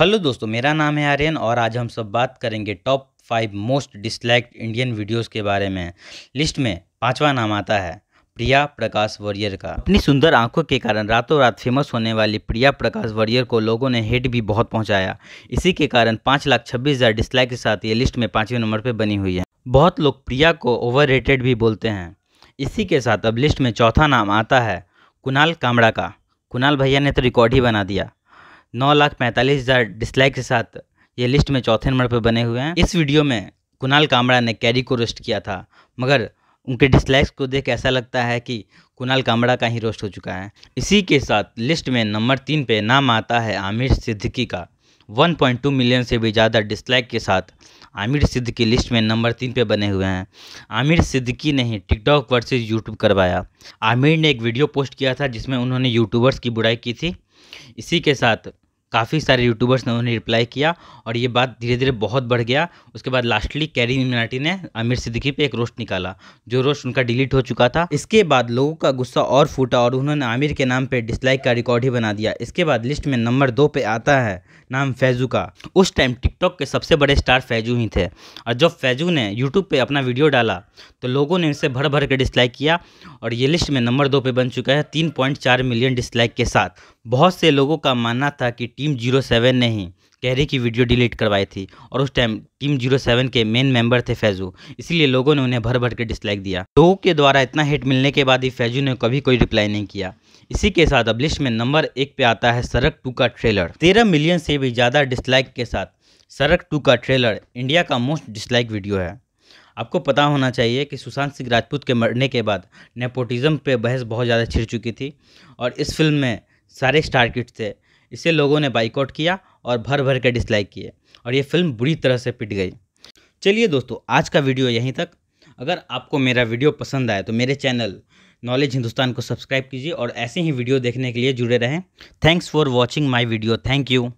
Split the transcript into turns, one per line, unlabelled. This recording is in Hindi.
हेलो दोस्तों मेरा नाम है आर्यन और आज हम सब बात करेंगे top five most disliked Indian videos के बारे में लिस्ट में पांचवा नाम आता है प्रिया प्रकाश वॉरियर का अपनी सुंदर आंखों के कारण रातों रात फेमस होने वाली प्रिया प्रकाश वॉरियर को लोगों ने हेट भी बहुत पहुंचाया इसी के कारण पाँच लाख छब्बीस हज़ार डिसलाइक के साथ ये लिस्ट में पाँचवें नंबर पर बनी हुई है बहुत लोग प्रिया को ओवर भी बोलते हैं इसी के साथ अब लिस्ट में चौथा नाम आता है कुणाल कामड़ा का कुणाल भैया ने तो रिकॉर्ड ही बना दिया नौ लाख पैंतालीस हज़ार डिसलाइक के साथ ये लिस्ट में चौथे नंबर पर बने हुए हैं इस वीडियो में कुणाल कामड़ा ने कैरी को रोस्ट किया था मगर उनके डिसलाइक्स को देख ऐसा लगता है कि कुणाल कामड़ा का ही रोस्ट हो चुका है इसी के साथ लिस्ट में नंबर तीन पे नाम आता है आमिर सिद्दीकी का 1.2 मिलियन से भी ज़्यादा डिसलाइक के साथ आमिर सिद्दीकी लिस्ट में नंबर तीन पे बने हुए हैं आमिर सिद्दीकी ने ही टिकटॉक वर्सेज यूट्यूब करवाया आमिर ने एक वीडियो पोस्ट किया था जिसमें उन्होंने यूट्यूबर्स की बुराई की थी इसी के साथ काफ़ी सारे यूट्यूबर्स ने उन्हें रिप्लाई किया और ये बात धीरे धीरे बहुत बढ़ गया उसके बाद लास्टली कैरी मिनाटी ने आमिर सिद्दीकी पे एक रोस्ट निकाला जो रोस्ट उनका डिलीट हो चुका था इसके बाद लोगों का गुस्सा और फूटा और उन्होंने आमिर के नाम पर डिसलाइक का रिकॉर्ड ही बना दिया इसके बाद लिस्ट में नंबर दो पर आता है नाम फैजू का उस टाइम टिकटॉक के सबसे बड़े स्टार फैजू ही थे और जब फैजू ने यूट्यूब पर अपना वीडियो डाला तो लोगों ने इसे भर भर के डिसलाइक किया और ये लिस्ट में नंबर दो पर बन चुका है तीन मिलियन डिसलाइक के साथ बहुत से लोगों का मानना था कि टीम जीरो सेवन ने ही कैरी की वीडियो डिलीट करवाई थी और उस टाइम टीम जीरो सेवन के मेन मेंबर थे फैजू इसलिए लोगों ने उन्हें भर भर के डिसलाइक दिया लोगों के द्वारा इतना हिट मिलने के बाद ही फैजू ने कभी कोई रिप्लाई नहीं किया इसी के साथ अब लिस्ट में नंबर एक पे आता है सरक टू का ट्रेलर तेरह मिलियन से भी ज़्यादा डिसलाइक के साथ सरक टू का ट्रेलर इंडिया का मोस्ट डिसलाइक वीडियो है आपको पता होना चाहिए कि सुशांत सिंह राजपूत के मरने के बाद नेपोटिज़म पे बहस बहुत ज़्यादा छिड़ चुकी थी और इस फिल्म में सारे स्टार किट थे इसे लोगों ने बाइकआउट किया और भर भर के डिसलाइक किए और ये फिल्म बुरी तरह से पिट गई चलिए दोस्तों आज का वीडियो यहीं तक अगर आपको मेरा वीडियो पसंद आए तो मेरे चैनल नॉलेज हिंदुस्तान को सब्सक्राइब कीजिए और ऐसे ही वीडियो देखने के लिए जुड़े रहें thanks for watching my video thank you